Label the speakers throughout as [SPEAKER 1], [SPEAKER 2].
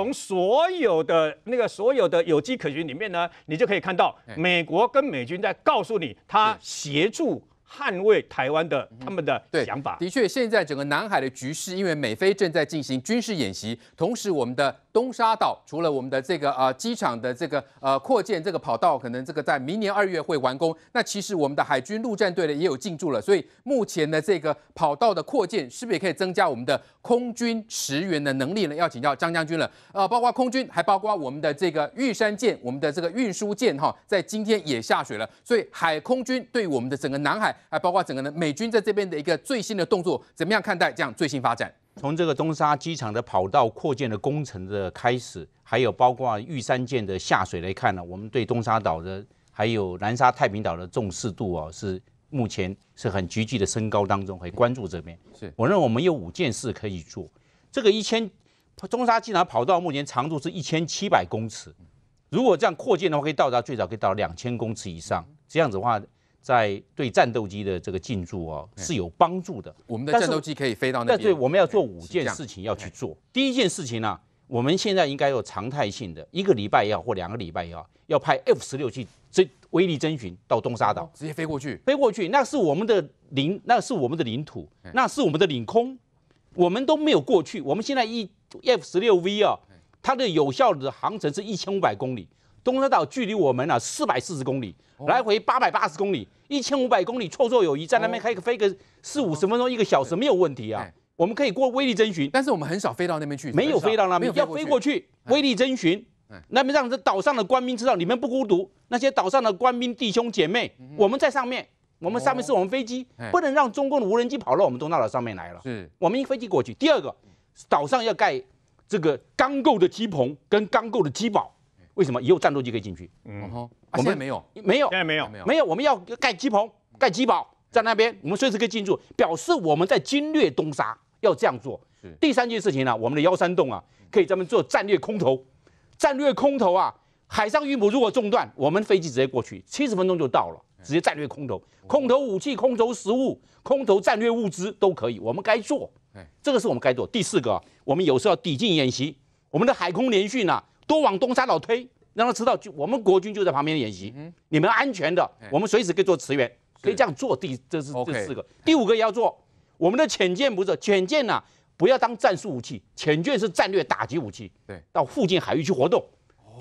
[SPEAKER 1] 从所有的那个所有的有机可循里面呢，你就可以看到美国跟美军在告诉你，他协助捍卫台湾的他
[SPEAKER 2] 们的想法。的确，现在整个南海的局势，因为美菲正在进行军事演习，同时我们的。东沙岛除了我们的这个啊机场的这个呃扩建，这个跑道可能这个在明年二月会完工。那其实我们的海军陆战队呢也有进驻了，所以目前的这个跑道的扩建是不是也可以增加我们的空军驰援的能力呢？要请教张将军了。呃，包括空军，还包括我们的这个玉山舰，我们的这个运输舰哈，在今天也下水了。所以海空军对我们的整个南海，还包括整个呢美军在这边的一
[SPEAKER 1] 个最新的动作，怎么样看待这样最新发展？从这个东沙机场的跑道扩建的工程的开始，还有包括玉山舰的下水来看呢，我们对东沙岛的还有南沙太平岛的重视度啊，是目前是很急剧的升高当中，很关注这边。是我认为我们有五件事可以做。这个一千中沙机场跑道目前长度是一千七百公尺，如果这样扩建的话，可以到达最早可以到两千公尺以上。这样子的话。在对战斗机的这个进驻哦是有帮助的，我们的战斗机可以飞到。那但是我们要做五件事情要去做。第一件事情呢，我们现在应该有常态性的一个礼拜也好或两个礼拜也好，要派 F 十六去征威力征询到东沙岛，直接飞过去，飞过去，那是我们的领，那是我们的领土，那是我们的领空，我们都没有过去。我们现在一 F 十六 V 啊，它的有效的航程是一千五百公里。东沙岛距离我们啊四百四十公里，来回八百八十公里，一千五百公里绰绰有余，在那边开个飞个四五十分钟，一个小时没有问题啊。我们可以过威力征询，但是我们很少飞到那边去，没有飞到那边，要飞过去威力征询，那边让这岛上的官兵知道你们不孤独。那些岛上的官兵弟兄姐妹，我们在上面，我们上面是我们飞机，不能让中共的无人机跑到我们东大岛上面来了。是，我们一飞机过去。第二个，岛上要盖这个钢构的机棚跟钢构的机堡。为什么以后战斗机可以进去？
[SPEAKER 3] 嗯哼，我们现
[SPEAKER 1] 没有，没有，现在没有，没有，我们要盖机棚，盖机堡在那边，我们随时可以进驻，表示我们在侵略东沙要这样做。第三件事情呢，我们的幺三洞啊，可以咱们做战略空投，战略空投啊，海上运补如果中断，我们飞机直接过去，七十分钟就到了，直接战略空投，空投武器，空投食物，空投战略物资都可以，我们该做。这个是我们该做。第四个，我们有时候要抵近演习，我们的海空联训呢。多往东沙岛推，让他知道，就我们国军就在旁边演习，你们安全的，我们随时可以做驰援，可以这样做。第这是这四个，第五个要做我们的潜舰，不是潜舰呢，不要当战术武器，潜舰是战略打击武器。对，到附近海域去活动，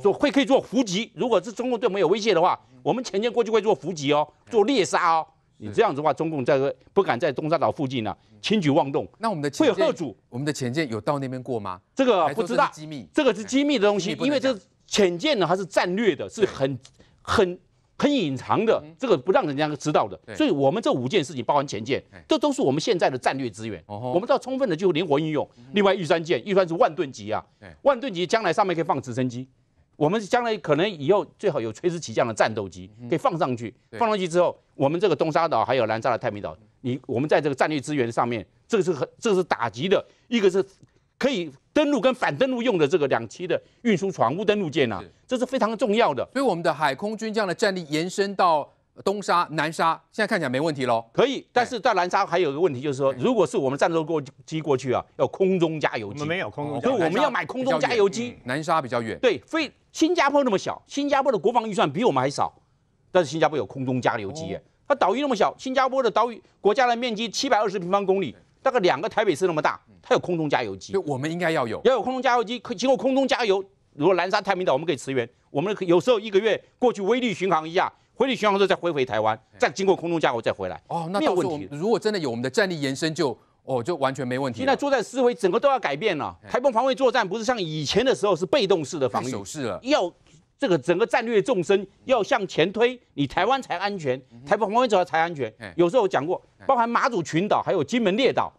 [SPEAKER 1] 做会可以做伏击。如果是中共我们有威胁的话，我们潜舰过去会做伏击哦，做猎杀哦。你这样子的话，中共在不敢在东沙岛附近呢轻举妄动。那我们的会有贺主，我们的潜舰有到那边过吗？这个不知道，机密，这个是机密的东西，因为这潜舰呢它是战略的，是很很很隐藏的，这个不让人家知道的。所以，我们这五件事情，包含潜舰，这都是我们现在的战略资源。我们要充分的就灵活运用。另外，预算舰，预算是万吨级啊，万吨级将来上面可以放直升机。我们将来可能以后最好有垂直起降的战斗机，可以放上去，放上去之后，我们这个东沙岛还有南沙的太平岛，你我们在这个战略资源上面，这个是很这个是打击的，一个是可以登陆跟反登陆用的这个两栖的运输船坞登陆舰呐，这是非常重要的。所以我们的海空军这样的战力延伸到。东沙、南沙现在看起来没问题喽，可以。但是在南沙还有一个问题，就是说，如果是我们战斗机过去啊，要空中加油机，没有空中加油机，我们要买空中加油机。南沙比较远，对，非新加坡那么小，新加坡的国防预算比我们还少，但是新加坡有空中加油机。它岛屿那么小，新加坡的岛屿国家的面积七百二十平方公里，大概两个台北市那么大，它有空中加油机。我们应该要有，要有空中加油机，经过空中加油，如果南沙太平岛我们可以驰援，我们有时候一个月过去威力巡航一下。回你巡航后，再飞回台湾，再经过空中加油再回来。哦，
[SPEAKER 2] 那没有问题。如果真的有我们的战
[SPEAKER 1] 力延伸，就哦，就完全没问题。现在作战思维整个都要改变了。台湾防卫作战不是像以前的时候是被动式的防御式了，要这个整个战略纵深要向前推，你台湾才安全，台湾防卫作才安全。有时候我讲过，包含马祖群岛、还有金门列岛、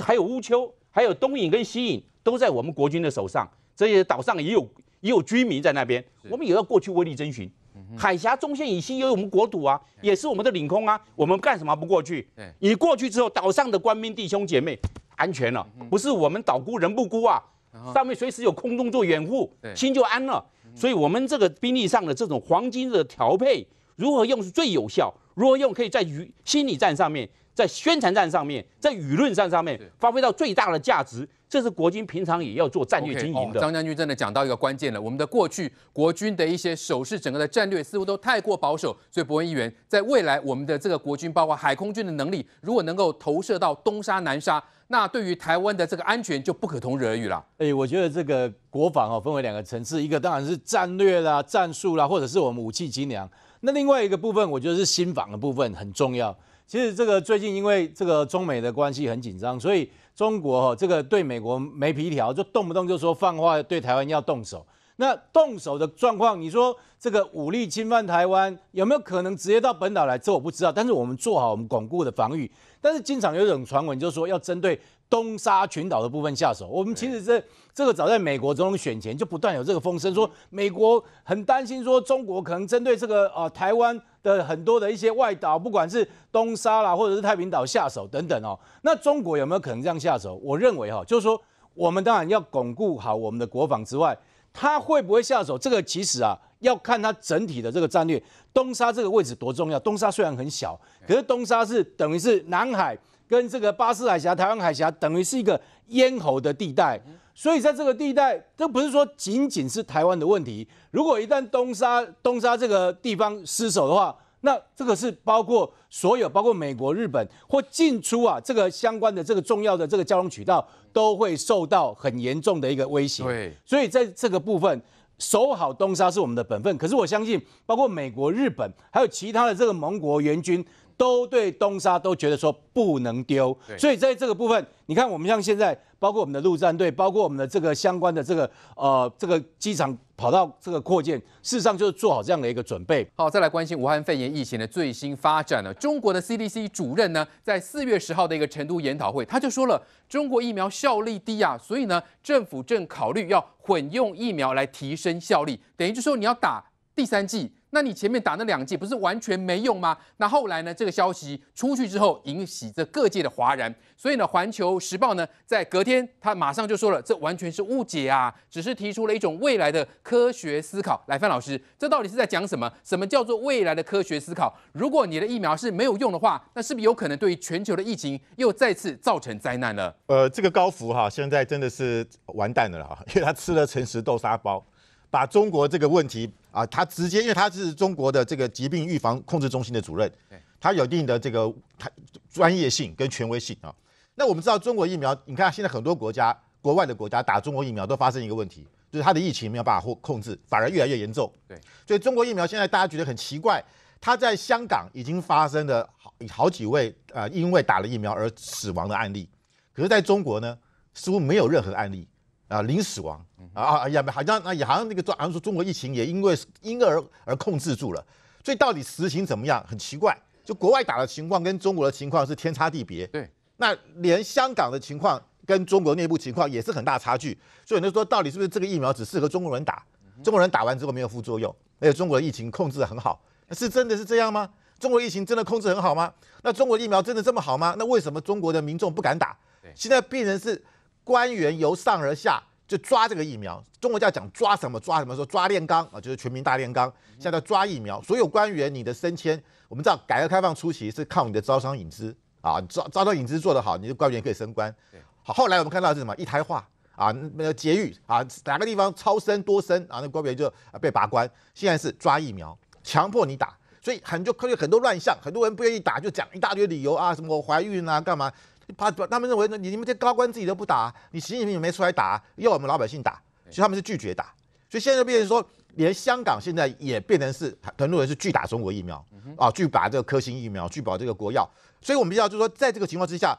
[SPEAKER 1] 还有乌丘、还有东引跟西引，都在我们国军的手上，这些岛上也有也有居民在那边，我们也要过去威力征询。海峡中线以西有我们国土啊，也是我们的领空啊。我们干什么不过去？你过去之后，岛上的官兵弟兄姐妹安全了，不是我们岛孤人不孤啊。上面随时有空中做掩护，心就安了。所以，我们这个兵力上的这种黄金的调配，如何用是最有效？如何用可以在舆心理战上面，在宣传战上面，在舆论战上面发挥到最大的价值？这是国军平常也要做战略经营
[SPEAKER 2] 的。张将军真的讲到一个关键了，我们的过去国军的一些手势，整个的战略似乎都太过保守。所以，博文议员在未来，我们的这个国军，包括海空军的能力，如果能够投射
[SPEAKER 3] 到东沙、南沙，那对于台湾的这个安全就不可同日而语了。哎，我觉得这个国防哦，分为两个层次，一个当然是战略啦、战术啦，或者是我们武器精良。那另外一个部分，我觉得是新防的部分很重要。其实这个最近因为这个中美的关系很紧张，所以。中国哈，这个对美国没皮条，就动不动就说放话对台湾要动手。那动手的状况，你说这个武力侵犯台湾有没有可能直接到本岛来？这我不知道。但是我们做好我们巩固的防御。但是经常有一种传闻，就是说要针对。东沙群岛的部分下手，我们其实是这个早在美国总统选前就不断有这个风声，说美国很担心说中国可能针对这个啊台湾的很多的一些外岛，不管是东沙啦，或者是太平岛下手等等哦。那中国有没有可能这样下手？我认为哈，就是说我们当然要巩固好我们的国防之外，他会不会下手？这个其实啊要看它整体的这个战略。东沙这个位置多重要？东沙虽然很小，可是东沙是等于是南海。跟这个巴士海峡、台湾海峡，等于是一个咽喉的地带，所以在这个地带，这不是说仅仅是台湾的问题。如果一旦东沙、东沙这个地方失守的话，那这个是包括所有，包括美国、日本或进出啊这个相关的这个重要的这个交通渠道都会受到很严重的一个威胁。对，所以在这个部分，守好东沙是我们的本分。可是我相信，包括美国、日本，还有其他的这个盟国援军。都对东沙都觉得说不能丢，所以在这个部分，你看我们像现在，包括我们的陆战队，包括我们的这个相关的这个呃这个机场跑到这个扩建，事实上就是做好这样的一个准备。好，再来
[SPEAKER 2] 关心武汉肺炎疫情的最新发展了。中国的 CDC 主任呢，在四月十号的一个成都研讨会，他就说了，中国疫苗效力低啊，所以呢，政府正考虑要混用疫苗来提升效力，等于就说你要打第三剂。那你前面打那两剂不是完全没用吗？那后来呢？这个消息出去之后，引起这各界的哗然。所以呢，《环球时报》呢，在隔天他马上就说了，这完全是误解啊，只是提出了一种未来的科学思考。来，范老师，这到底是在讲什么？什么叫做未来的科学思考？如果你的疫苗是没有用的话，那是不是有可能对于全球的疫情又再次造成
[SPEAKER 4] 灾难了？呃，这个高福哈，现在真的是完蛋了哈，因为他吃了诚实豆沙包。把中国这个问题啊，他直接，因为他是中国的这个疾病预防控制中心的主任，他有一定的这个他专业性跟权威性啊。那我们知道中国疫苗，你看现在很多国家，国外的国家打中国疫苗都发生一个问题，就是他的疫情没有办法控控制，反而越来越严重。对，所以中国疫苗现在大家觉得很奇怪，他在香港已经发生了好好几位啊因为打了疫苗而死亡的案例，可是在中国呢，似乎没有任何案例。啊，零死亡啊啊呀，好像那也好像那个做，好像说中国疫情也因为因而而控制住了。所以到底实情怎么样？很奇怪，就国外打的情况跟中国的情况是天差地别。对，那连香港的情况跟中国内部情况也是很大差距。所以有人说，到底是不是这个疫苗只适合中国人打？中国人打完之后没有副作用，而且中国的疫情控制得很好，是真的是这样吗？中国疫情真的控制很好吗？那中国疫苗真的这么好吗？那为什么中国的民众不敢打？现在病人是。官员由上而下就抓这个疫苗，中国叫讲抓什么抓什么，说抓炼钢啊，就是全民大炼钢。现在抓疫苗，所有官员你的升迁，我们知道改革开放初期是靠你的招商引资啊，招招商引资做得好，你的官员可以升官。好，后来我们看到是什么一胎化啊，那节育啊，哪个地方超生多生啊，那官员就被拔官。现在是抓疫苗，强迫你打，所以很多科学很多乱象，很多人不愿意打就讲一大堆理由啊，什么怀孕啊，干嘛？怕他们认为，那你们这高官自己都不打，你习近平也没出来打，要我们老百姓打，所以他们是拒绝打。所以现在变成说，连香港现在也变成是很多人是拒打中国疫苗啊，拒打这个科兴疫苗，拒保这个国药。所以我们知道，就是说，在这个情况之下，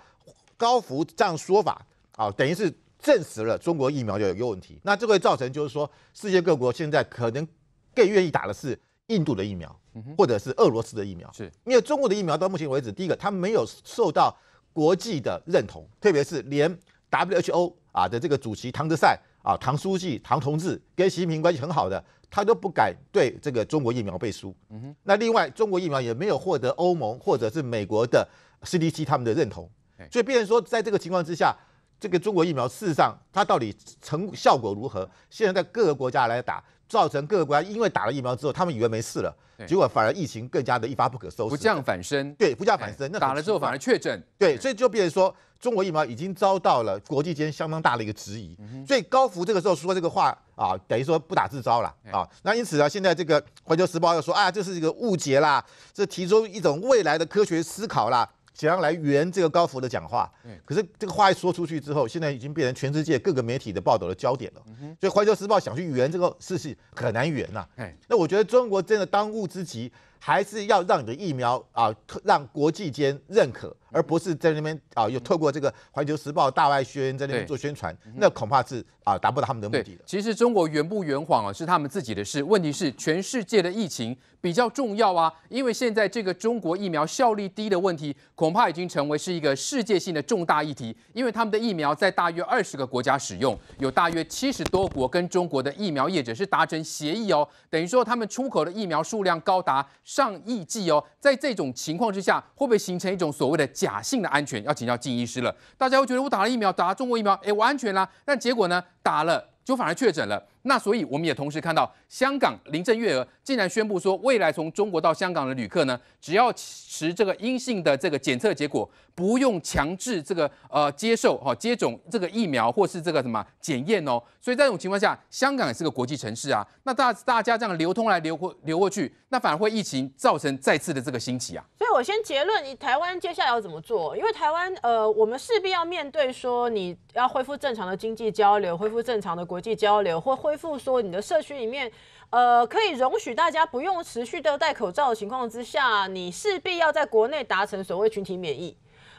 [SPEAKER 4] 高福这样说法啊，等于是证实了中国疫苗有一个问题，那这会造成就是说，世界各国现在可能更愿意打的是印度的疫苗，或者是俄罗斯的疫苗，是因为中国的疫苗到目前为止，第一个它没有受到。国际的认同，特别是连 WHO 啊的这个主席唐德赛啊，唐书记唐同志跟习近平关系很好的，他都不敢对这个中国疫苗背书。嗯哼，那另外中国疫苗也没有获得欧盟或者是美国的 CDC 他们的认同，所以别人说在这个情况之下，这个中国疫苗事实上它到底成效果如何？现在在各个国家来打。造成各个国家因为打了疫苗之后，他们以为没事了，结果反而疫情更加的一发不可收拾，不降反升。对，不降反升，那打了之后反而确诊。对，所以就变成说中国疫苗已经遭到了国际间相当大的一个质疑。所以高福这个时候说这个话啊，等于说不打自招了啊。那因此啊，现在这个环球时报又说啊，这是一个误解啦，这提出一种未来的科学思考啦。想要来圆这个高福的讲话，可是这个话一说出去之后，现在已经变成全世界各个媒体的报道的焦点了。所以《环球时报》想去圆这个事情很难圆呐。那我觉得中国真的当务之急，还是要让你的疫苗啊，让国际间认可。而不是在那边啊，又透过这个《环球时报》大外宣在那边做宣传，那恐怕是啊，达不到他们的目的的。
[SPEAKER 2] 其实中国圆不圆谎啊，是他们自己的事。问题是，全世界的疫情比较重要啊，因为现在这个中国疫苗效率低的问题，恐怕已经成为是一个世界性的重大议题。因为他们的疫苗在大约二十个国家使用，有大约七十多国跟中国的疫苗业者是达成协议哦，等于说他们出口的疫苗数量高达上亿剂哦。在这种情况之下，会不会形成一种所谓的？假性的安全要请教金医师了。大家会觉得我打了疫苗，打了中国疫苗，哎，我安全啦。但结果呢，打了就反而确诊了。那所以我们也同时看到，香港林郑月娥竟然宣布说，未来从中国到香港的旅客呢，只要持这个阴性的这个检测结果，不用强制这个呃接受哈接种这个疫苗或是这个什么检验哦。所以在这种情况下，香港也是个国际城市啊。那大大家这样流通来流过流过去，那反而会疫情造成再次的这个兴起啊。
[SPEAKER 5] 所以我先结论，你台湾接下来要怎么做？因为台湾呃，我们势必要面对说，你要恢复正常的经济交流，恢复正常的国际交流，或恢。说你的社区里面，呃，可以容许大家不用持续的戴口罩的情况之下，你势必要在国内达成所谓群体免疫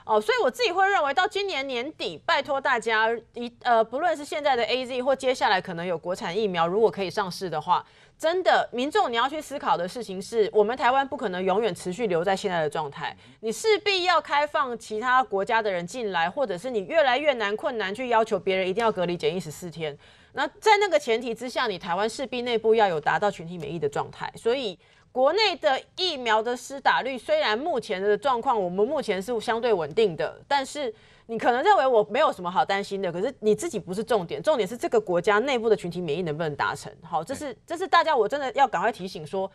[SPEAKER 5] 哦，所以我自己会认为到今年年底，拜托大家一呃，不论是现在的 A Z 或接下来可能有国产疫苗如果可以上市的话，真的民众你要去思考的事情是我们台湾不可能永远持续留在现在的状态，你势必要开放其他国家的人进来，或者是你越来越难困难去要求别人一定要隔离检疫十四天。那在那个前提之下，你台湾势必内部要有达到群体免疫的状态，所以国内的疫苗的施打率虽然目前的状况，我们目前是相对稳定的，但是你可能认为我没有什么好担心的，可是你自己不是重点，重点是这个国家内部的群体免疫能不能达成？好，这是这是大家我真的要赶快提醒说，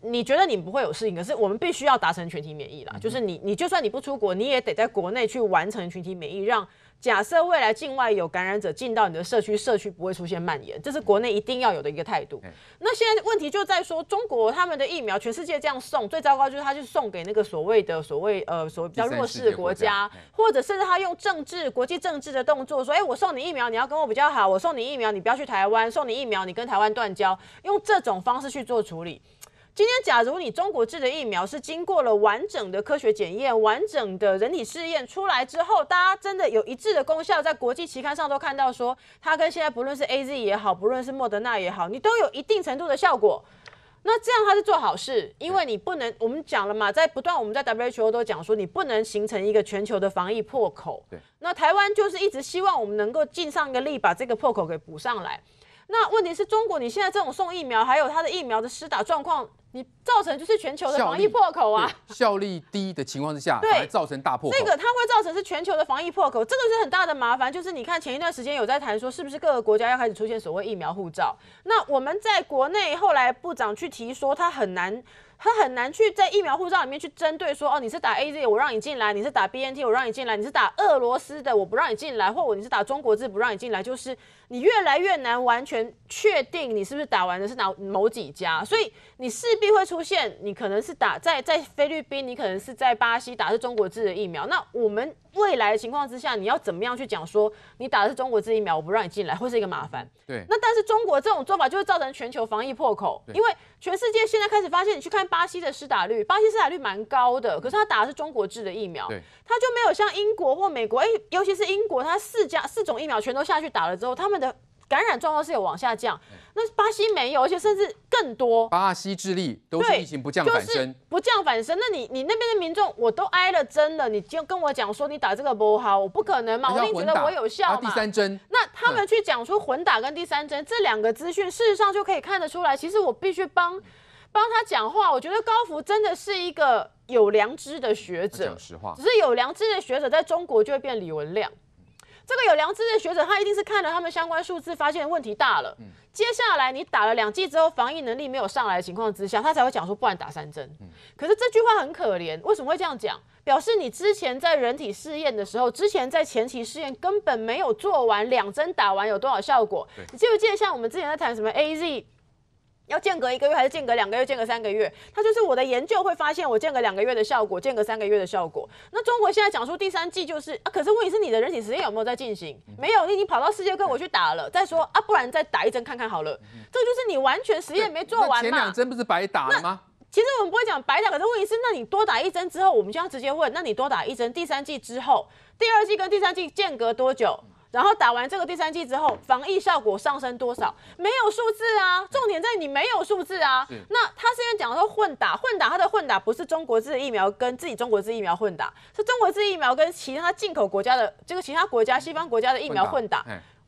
[SPEAKER 5] 你觉得你不会有事情，可是我们必须要达成群体免疫啦。就是你你就算你不出国，你也得在国内去完成群体免疫，让。假设未来境外有感染者进到你的社区，社区不会出现蔓延，这是国内一定要有的一个态度。那现在问题就在说，中国他们的疫苗全世界这样送，最糟糕就是他去送给那个所谓的所谓呃所谓比较弱势的国家，或者甚至他用政治国际政治的动作说，哎，我送你疫苗，你要跟我比较好；我送你疫苗，你不要去台湾；送你疫苗，你跟台湾断交，用这种方式去做处理。今天，假如你中国制的疫苗是经过了完整的科学检验、完整的人体试验出来之后，大家真的有一致的功效，在国际期刊上都看到说，它跟现在不论是 A Z 也好，不论是莫德纳也好，你都有一定程度的效果。那这样它是做好事，因为你不能，我们讲了嘛，在不断我们在 W H O 都讲说，你不能形成一个全球的防疫破口。对。那台湾就是一直希望我们能够尽上一个力，把这个破口给补上来。那问题是中国，你现在这种送疫苗，还有它的疫苗的施打状况。你造成就是全球的防疫破口啊，
[SPEAKER 2] 效率低的情况之下，对，造成大破口。那个它
[SPEAKER 5] 会造成是全球的防疫破口，这个是很大的麻烦。就是你看前一段时间有在谈说，是不是各个国家要开始出现所谓疫苗护照？那我们在国内后来部长去提说，他很难，他很难去在疫苗护照里面去针对说，哦，你是打 A Z，我让你进来；你是打 B N T，我让你进来；你是打俄罗斯的，我不让你进来；或我你是打中国字，不让你进来。就是你越来越难完全确定你是不是打完的是哪某几家，所以你势必。必会出现，你可能是打在在菲律宾，你可能是在巴西打的是中国制的疫苗。那我们未来的情况之下，你要怎么样去讲说你打的是中国制疫苗，我不让你进来，会是一个麻烦。对。那但是中国这种做法就会造成全球防疫破口，因为全世界现在开始发现，你去看巴西的施打率，巴西施打率蛮高的，可是他打的是中国制的疫苗，他就没有像英国或美国，哎，尤其是英国，他四家四种疫苗全都下去打了之后，他们的。感染状况是有往下降，那巴西没有，而且甚至更多。
[SPEAKER 2] 巴西、智利都是疫情不降反升，
[SPEAKER 5] 不降反升。那你、你那边的民众，我都挨了针了，你就跟我讲说你打这个波好，哈，我不可能嘛？我定觉得我有效嘛？第三针，那他们去讲出混打跟第三针这两个资讯，事实上就可以看得出来，其实我必须帮帮他讲话。我觉得高福真的是一个有良知的学者，
[SPEAKER 2] 讲实话，只是
[SPEAKER 5] 有良知的学者在中国就会变李文亮。这个有良知的学者，他一定是看了他们相关数字，发现问题大了。接下来你打了两剂之后，防疫能力没有上来的情况之下，他才会讲说，不然打三针。可是这句话很可怜，为什么会这样讲？表示你之前在人体试验的时候，之前在前期试验根本没有做完，两针打完有多少效果？你记不记得像我们之前在谈什么 AZ？要间隔一个月还是间隔两个月、间隔三个月？他就是我的研究会发现，我间隔两个月的效果，间隔三个月的效果。那中国现在讲出第三季就是啊，可是问题是你的人体实验有没有在进行？没有，你已经跑到世界各国去打了。再说啊，不然再打一针看看好了。这就是你完全实验没做完嘛？前两针不是白打了吗？其实我们不会讲白打，可是问题是，那你多打一针之后，我们就要直接问，那你多打一针第三季之后，第二季跟第三季间隔多久？然后打完这个第三剂之后，防疫效果上升多少？没有数字啊！重点在你没有数字啊！那他现在讲说混打，混打他的混打不是中国制疫苗跟自己中国制疫苗混打，是中国制疫苗跟其他进口国家的这个其他国家、西方国家的疫苗混打。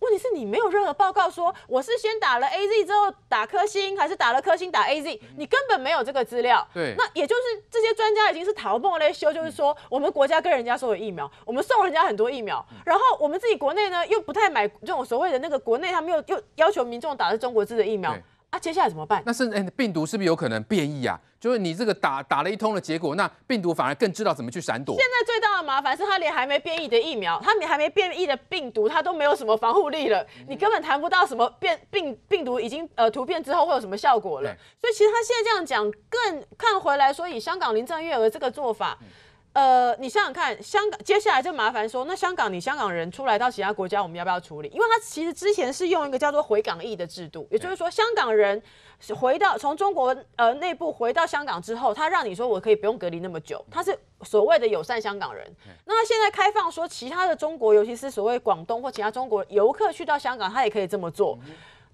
[SPEAKER 5] 问题是，你没有任何报告说我是先打了 A Z 之后打科兴，还是打了科兴打 A Z，你根本没有这个资料。对，那也就是这些专家已经是逃不叻休，就是说我们国家跟人家说有疫苗，我们送人家很多疫苗，然后我们自己国内呢又不太买这种所谓的那个国内他们又又要求民众打的中国制的疫苗。
[SPEAKER 2] 接下来怎么办？那甚至病毒是不是有可能变异啊？就是你这个打打了一通的结果，那病毒反而更知道怎么去闪躲。现
[SPEAKER 5] 在最大的麻烦是他连还没变异的疫苗，他连还没变异的病毒，他都没有什么防护力了。你根本谈不到什么变病病毒已经呃突变之后会有什么效果了。所以其实他现在这样讲，更看回来说以香港林郑月娥这个做法。呃，你想想看，香港接下来就麻烦说，那香港你香港人出来到其他国家，我们要不要处理？因为他其实之前是用一个叫做“回港易”的制度，也就是说，香港人回到从中国呃内部回到香港之后，他让你说我可以不用隔离那么久，他是所谓的友善香港人。那他现在开放说，其他的中国，尤其是所谓广东或其他中国游客去到香港，他也可以这么做。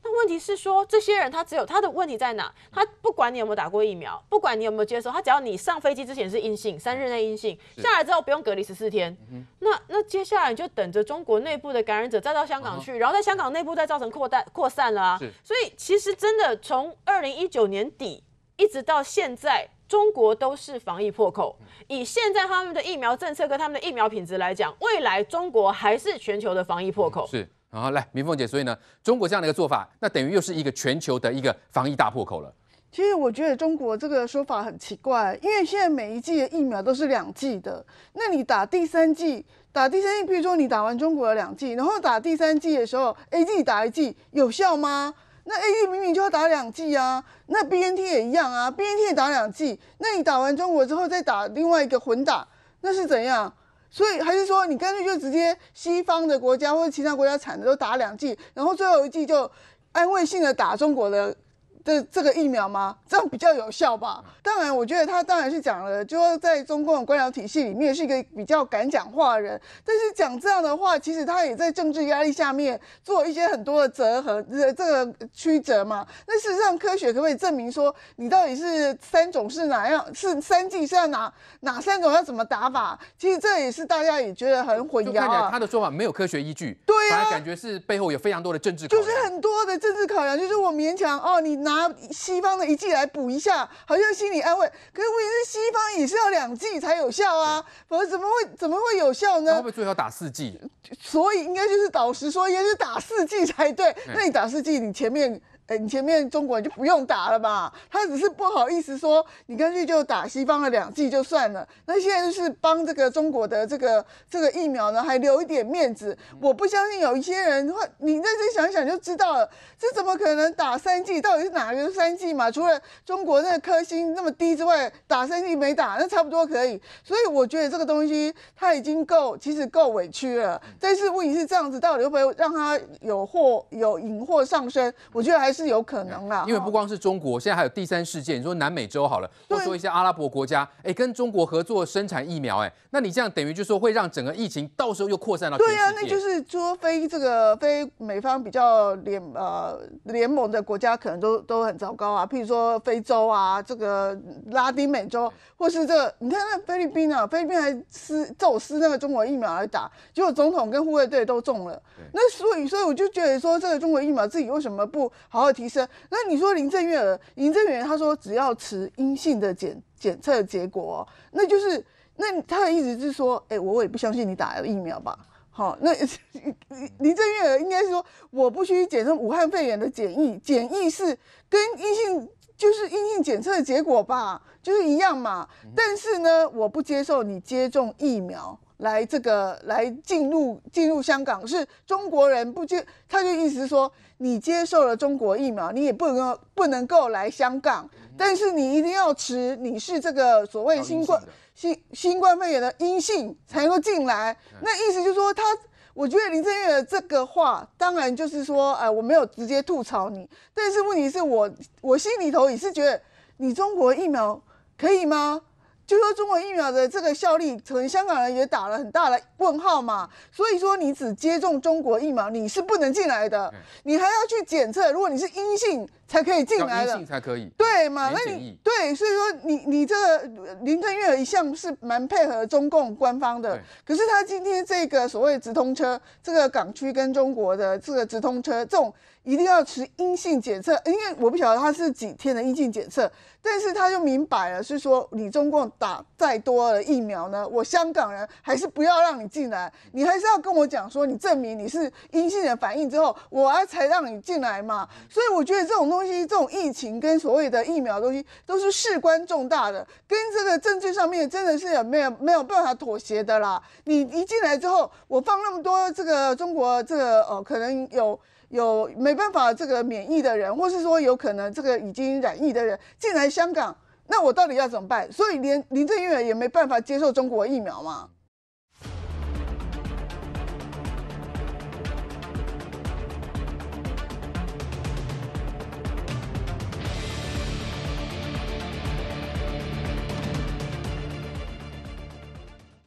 [SPEAKER 5] 那问题是说，这些人他只有他的问题在哪？他不管你有没有打过疫苗，不管你有没有接受，他只要你上飞机之前是阴性，三日内阴性，下来之后不用隔离十四天。那那接下来你就等着中国内部的感染者再到香港去，然后在香港内部再造成扩大扩散了啊！所以其实真的从二零一九年底一直到现在，中国都是防疫破口。以现在他们的疫苗政策跟他们的疫苗品质来讲，未来中国还是全球的防疫破口。
[SPEAKER 2] 是。啊，来，明凤姐，所以呢，中国这样的一个做法，那等于又是一个全球的一个防疫大破口了。
[SPEAKER 6] 其实我觉得中国这个说法很奇怪，因为现在每一季的疫苗都是两季的，那你打第三季，打第三季，比如说你打完中国的两季，然后打第三季的时候，A G 打一季有效吗？那 A G 明明就要打两季啊，那 B N T 也一样啊，B N T 也打两季，那你打完中国之后再打另外一个混打，那是怎样？所以还是说，你干脆就直接西方的国家或者其他国家产的都打两剂，然后最后一剂就安慰性的打中国的。这这个疫苗吗？这样比较有效吧？当然，我觉得他当然是讲了，就说在中共的官僚体系里面是一个比较敢讲话的人。但是讲这样的话，其实他也在政治压力下面做一些很多的折和，这这个曲折嘛。那事实上，科学可不可以证明说你到底是三种是哪样？是三剂是要哪哪三种要怎么打法？其实这也是大家也觉得很混淆啊。他
[SPEAKER 2] 的说法没有科学依据，对啊，感觉是背后有非常多的政治，考就是
[SPEAKER 6] 很多的政治考量。就是我勉强哦，你拿。拿西方的一剂来补一下，好像心理安慰。可是问题是，西方也是要两剂才有效啊，否则怎么会怎么会有效呢？会不会最后打四剂，所以应该就是导师说，应该是打四剂才对。那你打四剂，你前面。你前面中国人就不用打了吧？他只是不好意思说，你干脆就打西方的两剂就算了。那现在就是帮这个中国的这个这个疫苗呢，还留一点面子。我不相信有一些人会，你认真想想就知道了。这怎么可能打三剂？到底是哪个三剂嘛？除了中国那颗星那么低之外，打三剂没打，那差不多可以。所以我觉得这个东西他已经够，其实够委屈了。但是问题是这样子，到底会不会让他有祸有引祸上身？我觉得还是。是有可能啦，因为不
[SPEAKER 2] 光是中国，现在还有第三世界。你说南美洲好了，或说一些阿拉伯国家，哎，跟中国合作生产疫苗，哎，那你这样等于就说会让整个疫情到时候又扩散到对啊，那就
[SPEAKER 6] 是说非这个非美方比较联呃联盟的国家可能都都很糟糕啊，譬如说非洲啊，这个拉丁美洲，或是这你看那菲律宾啊，菲律宾还私走私那个中国疫苗来打，结果总统跟护卫队都中了。那所以所以我就觉得说，这个中国疫苗自己为什么不好？好提升，那你说林正月儿，林正月他说只要持阴性的检检测结果，那就是那他的意思是说，哎，我也不相信你打了疫苗吧？好，那 林正月儿应该是说，我不需检测武汉肺炎的检疫，检疫是跟阴性就是阴性检测的结果吧，就是一样嘛。但是呢，我不接受你接种疫苗。来这个来进入进入香港是中国人不接，他就意思是说你接受了中国疫苗，你也不能不能够来香港，但是你一定要持你是这个所谓新冠新新冠肺炎的阴性才能够进来。那意思就是说，他我觉得林正月这个话，当然就是说，哎，我没有直接吐槽你，但是问题是我我心里头也是觉得，你中国疫苗可以吗？就说中国疫苗的这个效力，可能香港人也打了很大的问号嘛。所以说你只接种中国疫苗，你是不能进来的，你还要去检测。如果你是阴性才可以进来的，才可以。对嘛？那你对，所以说你你这个林郑月娥一向是蛮配合中共官方的，可是他今天这个所谓直通车，这个港区跟中国的这个直通车这种。一定要持阴性检测，因为我不晓得他是几天的阴性检测，但是他就明摆了，是说你中共打再多的疫苗呢，我香港人还是不要让你进来，你还是要跟我讲说你证明你是阴性的反应之后，我才才让你进来嘛。所以我觉得这种东西，这种疫情跟所谓的疫苗东西，都是事关重大的，跟这个政治上面真的是没有没有办法妥协的啦。你一进来之后，我放那么多这个中国这个呃，可能有。有没办法，这个免疫的人，或是说有可能这个已经染疫的人进来香港，那我到底要怎么办？所以连林正月也没办法接受中国疫苗嘛？